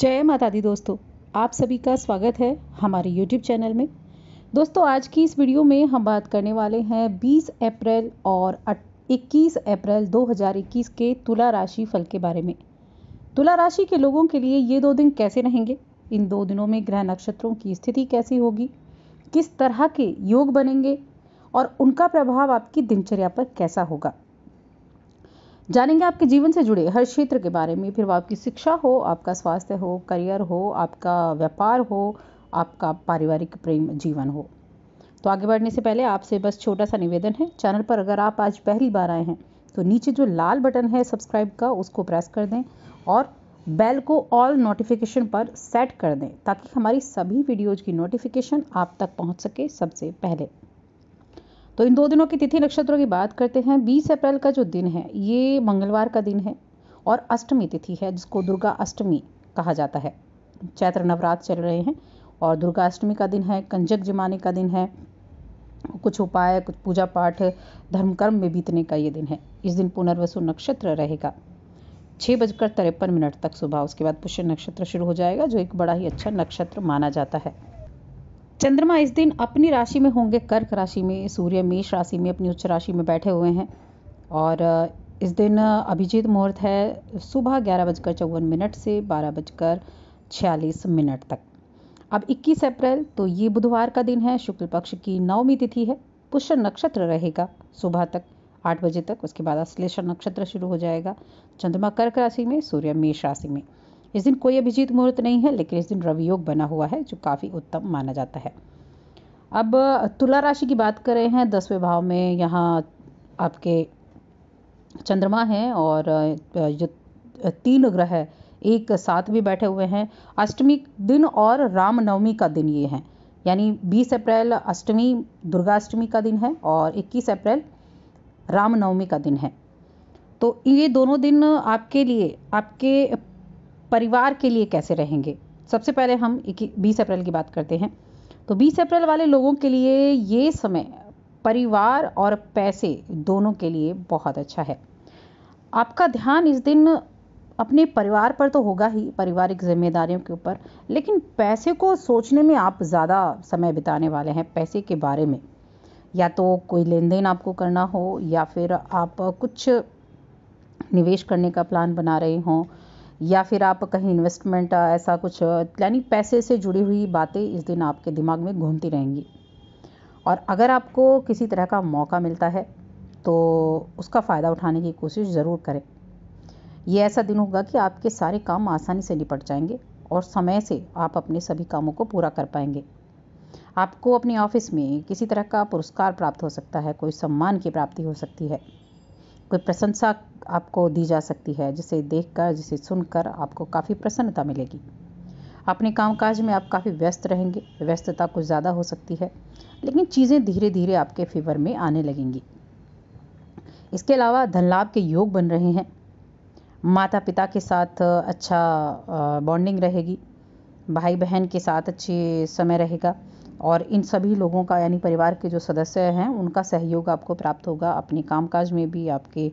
जय माता दी दोस्तों आप सभी का स्वागत है हमारे YouTube चैनल में दोस्तों आज की इस वीडियो में हम बात करने वाले हैं 20 अप्रैल और 21 अप्रैल 2021 के तुला राशि फल के बारे में तुला राशि के लोगों के लिए ये दो दिन कैसे रहेंगे इन दो दिनों में ग्रह नक्षत्रों की स्थिति कैसी होगी किस तरह के योग बनेंगे और उनका प्रभाव आपकी दिनचर्या पर कैसा होगा जानेंगे आपके जीवन से जुड़े हर क्षेत्र के बारे में फिर वो आपकी शिक्षा हो आपका स्वास्थ्य हो करियर हो आपका व्यापार हो आपका पारिवारिक प्रेम जीवन हो तो आगे बढ़ने से पहले आपसे बस छोटा सा निवेदन है चैनल पर अगर आप आज पहली बार आए हैं तो नीचे जो लाल बटन है सब्सक्राइब का उसको प्रेस कर दें और बेल को ऑल नोटिफिकेशन पर सेट कर दें ताकि हमारी सभी वीडियोज की नोटिफिकेशन आप तक पहुंच सके सबसे पहले तो इन दो दिनों की तिथि नक्षत्रों की बात करते हैं बीस अप्रैल का जो दिन है ये मंगलवार का दिन है और अष्टमी तिथि है जिसको दुर्गा अष्टमी कहा जाता है चैत्र नवरात्र चल रहे हैं और दुर्गा अष्टमी का दिन है कंजक जमाने का दिन है कुछ उपाय कुछ पूजा पाठ धर्म कर्म में बीतने का ये दिन है इस दिन पुनर्वसु नक्षत्र रहेगा छः बजकर तिरपन मिनट तक सुबह उसके बाद पुष्य नक्षत्र शुरू हो जाएगा जो एक बड़ा ही अच्छा नक्षत्र माना जाता है चंद्रमा इस दिन अपनी राशि में होंगे कर्क राशि में सूर्य मेष राशि में अपनी उच्च राशि में बैठे हुए हैं और इस दिन अभिजीत मुहूर्त है सुबह ग्यारह बजकर चौवन मिनट से बारह बजकर छियालीस मिनट तक अब 21 अप्रैल तो ये बुधवार का दिन है शुक्ल पक्ष की नवमी तिथि है पुष्य नक्षत्र रहेगा सुबह तक आठ बजे तक उसके बाद अश्लेषण नक्षत्र शुरू हो जाएगा चंद्रमा कर्क राशि में सूर्य मेष राशि में इस दिन कोई अभिजीत मुहूर्त नहीं है लेकिन इस दिन रवि योग बना हुआ है जो काफ़ी उत्तम माना जाता है अब तुला राशि की बात करें हैं दसवें भाव में यहाँ आपके चंद्रमा हैं और जो तीन ग्रह एक साथ भी बैठे हुए हैं अष्टमी दिन और रामनवमी का दिन ये हैं यानी 20 अप्रैल अष्टमी दुर्गा अष्टमी का दिन है और 21 अप्रैल रामनवमी का दिन है तो ये दोनों दिन आपके लिए आपके परिवार के लिए कैसे रहेंगे सबसे पहले हम बीस अप्रैल की बात करते हैं तो बीस अप्रैल वाले लोगों के लिए ये समय परिवार और पैसे दोनों के लिए बहुत अच्छा है आपका ध्यान इस दिन अपने परिवार पर तो होगा ही पारिवारिक जिम्मेदारियों के ऊपर लेकिन पैसे को सोचने में आप ज़्यादा समय बिताने वाले हैं पैसे के बारे में या तो कोई लेन देन आपको करना हो या फिर आप कुछ निवेश करने का प्लान बना रहे हों या फिर आप कहीं इन्वेस्टमेंट ऐसा कुछ यानी पैसे से जुड़ी हुई बातें इस दिन आपके दिमाग में घूमती रहेंगी और अगर आपको किसी तरह का मौका मिलता है तो उसका फ़ायदा उठाने की कोशिश ज़रूर करें ये ऐसा दिन होगा कि आपके सारे काम आसानी से निपट जाएंगे और समय से आप अपने सभी कामों को पूरा कर पाएंगे आपको अपने ऑफिस में किसी तरह का पुरस्कार प्राप्त हो सकता है कोई सम्मान की प्राप्ति हो सकती है कोई प्रशंसा आपको दी जा सकती है जिसे देखकर जिसे सुनकर आपको काफ़ी प्रसन्नता मिलेगी अपने कामकाज में आप काफ़ी व्यस्त रहेंगे व्यस्तता कुछ ज़्यादा हो सकती है लेकिन चीज़ें धीरे धीरे आपके फेवर में आने लगेंगी इसके अलावा धन लाभ के योग बन रहे हैं माता पिता के साथ अच्छा बॉन्डिंग रहेगी भाई बहन के साथ अच्छे समय रहेगा और इन सभी लोगों का यानी परिवार के जो सदस्य हैं उनका सहयोग आपको प्राप्त होगा अपने कामकाज में भी आपके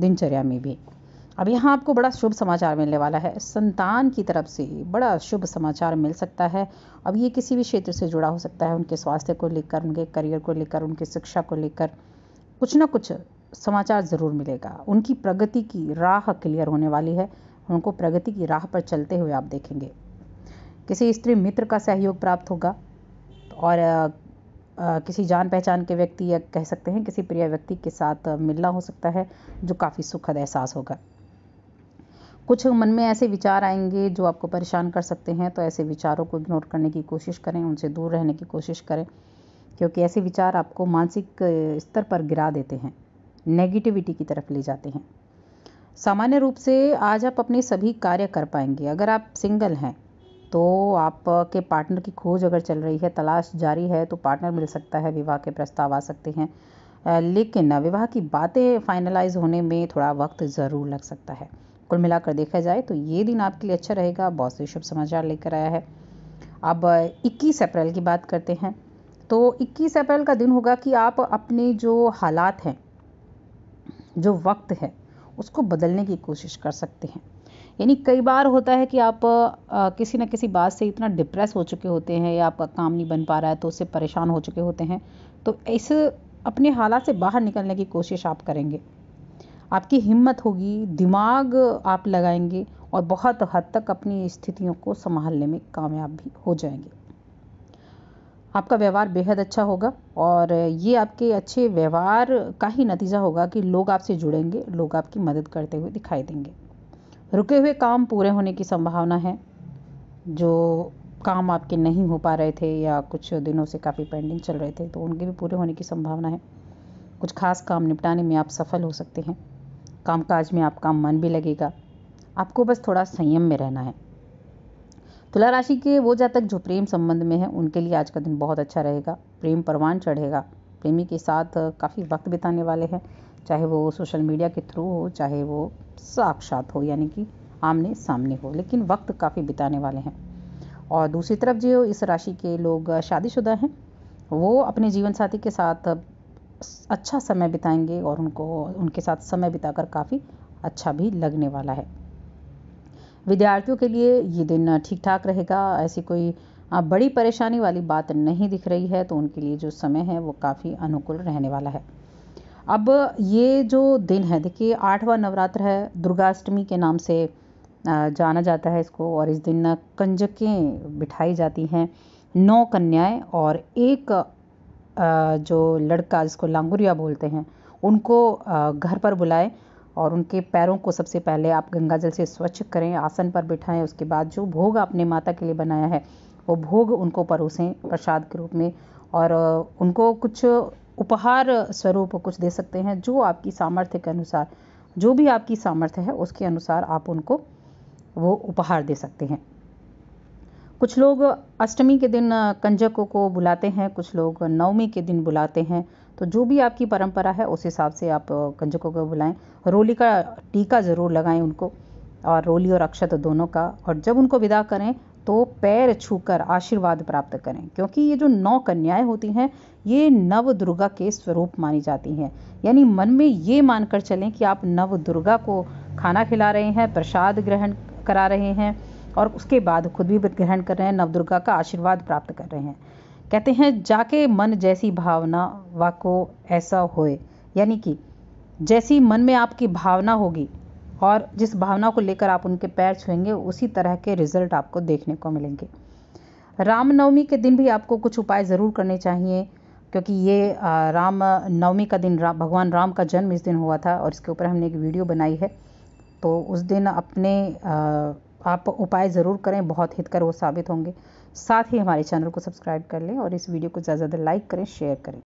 दिनचर्या में भी अब यहाँ आपको बड़ा शुभ समाचार मिलने वाला है संतान की तरफ से बड़ा शुभ समाचार मिल सकता है अब ये किसी भी क्षेत्र से जुड़ा हो सकता है उनके स्वास्थ्य को लेकर उनके करियर को लेकर उनकी शिक्षा को लेकर कुछ ना कुछ समाचार ज़रूर मिलेगा उनकी प्रगति की राह क्लियर होने वाली है उनको प्रगति की राह पर चलते हुए आप देखेंगे किसी स्त्री मित्र का सहयोग प्राप्त होगा और किसी जान पहचान के व्यक्ति या कह सकते हैं किसी प्रिय व्यक्ति के साथ मिलना हो सकता है जो काफ़ी सुखद एहसास होगा कुछ मन में ऐसे विचार आएंगे जो आपको परेशान कर सकते हैं तो ऐसे विचारों को इग्नोर करने की कोशिश करें उनसे दूर रहने की कोशिश करें क्योंकि ऐसे विचार आपको मानसिक स्तर पर गिरा देते हैं नेगेटिविटी की तरफ ले जाते हैं सामान्य रूप से आज आप अपने सभी कार्य कर पाएंगे अगर आप सिंगल हैं तो आपके पार्टनर की खोज अगर चल रही है तलाश जारी है तो पार्टनर मिल सकता है विवाह के प्रस्ताव आ सकते हैं लेकिन विवाह की बातें फाइनलाइज होने में थोड़ा वक्त ज़रूर लग सकता है कुल मिलाकर देखा जाए तो ये दिन आपके लिए अच्छा रहेगा बहुत से शुभ समाचार लेकर आया है अब 21 अप्रैल की बात करते हैं तो 21 अप्रैल का दिन होगा कि आप अपने जो हालात हैं जो वक्त है उसको बदलने की कोशिश कर सकते हैं यानी कई बार होता है कि आप आ, किसी न किसी बात से इतना डिप्रेस हो चुके होते हैं या आपका काम नहीं बन पा रहा है तो उससे परेशान हो चुके होते हैं तो इस अपने हालात से बाहर निकलने की कोशिश आप करेंगे आपकी हिम्मत होगी दिमाग आप लगाएंगे और बहुत हद तक अपनी स्थितियों को संभालने में कामयाब भी हो जाएंगे आपका व्यवहार बेहद अच्छा होगा और ये आपके अच्छे व्यवहार का ही नतीजा होगा कि लोग आपसे जुड़ेंगे लोग आपकी मदद करते हुए दिखाई देंगे रुके हुए काम पूरे होने की संभावना है जो काम आपके नहीं हो पा रहे थे या कुछ दिनों से काफ़ी पेंडिंग चल रहे थे तो उनके भी पूरे होने की संभावना है कुछ खास काम निपटाने में आप सफल हो सकते हैं काम काज में आपका मन भी लगेगा आपको बस थोड़ा संयम में रहना है तुला राशि के वो जातक जो प्रेम संबंध में है उनके लिए आज का दिन बहुत अच्छा रहेगा प्रेम परवान चढ़ेगा प्रेमी के साथ काफ़ी वक्त बिताने वाले हैं चाहे वो सोशल मीडिया के थ्रू हो चाहे वो साक्षात हो यानी कि आमने सामने हो लेकिन वक्त काफ़ी बिताने वाले हैं और दूसरी तरफ जो इस राशि के लोग शादीशुदा हैं वो अपने जीवन साथी के साथ अच्छा समय बिताएंगे और उनको उनके साथ समय बिताकर काफ़ी अच्छा भी लगने वाला है विद्यार्थियों के लिए ये दिन ठीक ठाक रहेगा ऐसी कोई बड़ी परेशानी वाली बात नहीं दिख रही है तो उनके लिए जो समय है वो काफ़ी अनुकूल रहने वाला है अब ये जो दिन है देखिए आठवां नवरात्र है दुर्गाष्टमी के नाम से जाना जाता है इसको और इस दिन कंजकें बिठाई जाती हैं नौ कन्याएं और एक जो लड़का जिसको लांगुरिया बोलते हैं उनको घर पर बुलाएं और उनके पैरों को सबसे पहले आप गंगा जल से स्वच्छ करें आसन पर बिठाएं उसके बाद जो भोग आपने माता के लिए बनाया है वो भोग उनको परोसें प्रसाद के रूप में और उनको कुछ उपहार स्वरूप कुछ दे सकते हैं जो आपकी सामर्थ्य के अनुसार जो भी आपकी सामर्थ्य है उसके अनुसार आप उनको वो उपहार दे सकते हैं कुछ लोग अष्टमी के दिन कंजकों को बुलाते हैं कुछ लोग नवमी के दिन बुलाते हैं तो जो भी आपकी परंपरा है उस हिसाब से आप कंजकों को बुलाएं रोली का टीका ज़रूर लगाएं उनको और रोली और अक्षत दोनों का और जब उनको विदा करें तो पैर छूकर आशीर्वाद प्राप्त करें क्योंकि ये जो नौ कन्याएं होती हैं ये नव दुर्गा के स्वरूप मानी जाती हैं यानी मन में ये मानकर चलें कि आप नव दुर्गा को खाना खिला रहे हैं प्रसाद ग्रहण करा रहे हैं और उसके बाद खुद भी ग्रहण कर रहे हैं नव दुर्गा का आशीर्वाद प्राप्त कर रहे हैं कहते हैं जाके मन जैसी भावना वाको ऐसा होए यानी कि जैसी मन में आपकी भावना होगी और जिस भावना को लेकर आप उनके पैर छुएंगे उसी तरह के रिजल्ट आपको देखने को मिलेंगे रामनवमी के दिन भी आपको कुछ उपाय ज़रूर करने चाहिए क्योंकि ये राम नवमी का दिन रा, भगवान राम का जन्म इस दिन हुआ था और इसके ऊपर हमने एक वीडियो बनाई है तो उस दिन अपने आप उपाय ज़रूर करें बहुत हितकर वो साबित होंगे साथ ही हमारे चैनल को सब्सक्राइब कर लें और इस वीडियो को ज़्यादा ज़्यादा लाइक करें शेयर करें